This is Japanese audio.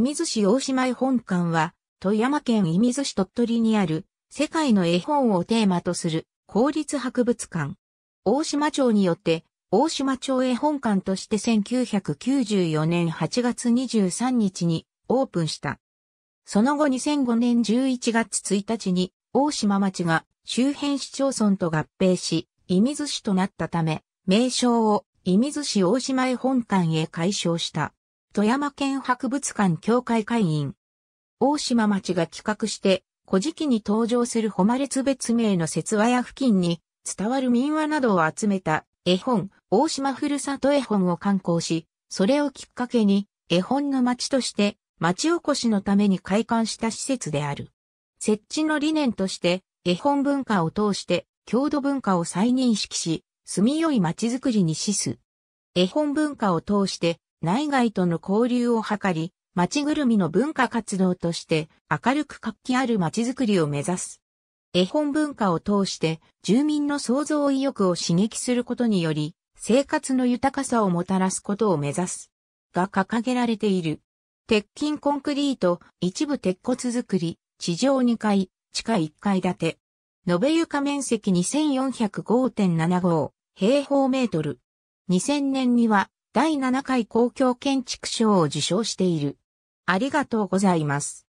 射水市大島絵本館は、富山県射水市鳥取にある、世界の絵本をテーマとする、公立博物館。大島町によって、大島町絵本館として1994年8月23日にオープンした。その後2005年11月1日に、大島町が周辺市町村と合併し、射水市となったため、名称を射水市大島絵本館へ改称した。富山県博物館協会会員。大島町が企画して、古事記に登場する誉つ別名の説話や付近に伝わる民話などを集めた絵本、大島ふるさと絵本を刊行し、それをきっかけに絵本の町として町おこしのために開館した施設である。設置の理念として、絵本文化を通して郷土文化を再認識し、住みよい町づくりに資す。絵本文化を通して、内外との交流を図り、街ぐるみの文化活動として明るく活気ある街づくりを目指す。絵本文化を通して住民の創造意欲を刺激することにより、生活の豊かさをもたらすことを目指す。が掲げられている。鉄筋コンクリート、一部鉄骨作り、地上2階、地下1階建て。延べ床面積2405.75平方メートル。2000年には第7回公共建築賞を受賞している。ありがとうございます。